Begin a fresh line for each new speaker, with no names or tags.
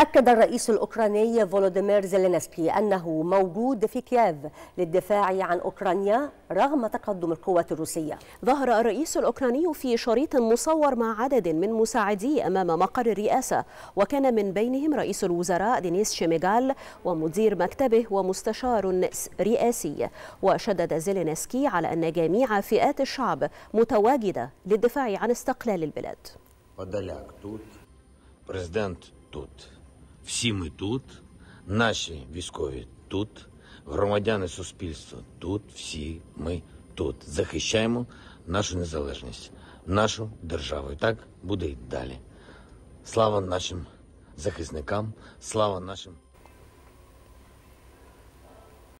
أكد الرئيس الأوكراني فولوديمير زيلينسكي أنه موجود في كييف للدفاع عن أوكرانيا رغم تقدم القوات الروسية ظهر الرئيس الأوكراني
في شريط مصور مع عدد من مساعديه أمام مقر الرئاسة وكان من بينهم رئيس الوزراء دينيس شيميغال ومدير مكتبه ومستشار رئاسي وشدد زيلينسكي على أن جميع فئات الشعب متواجدة للدفاع عن استقلال البلاد
Всі ми тут, наші військові тут, громадяни суспільства тут, всі ми тут. Захищаємо нашу незалежність, нашу державу. І Так буде й далі. Слава нашим захисникам, слава нашим.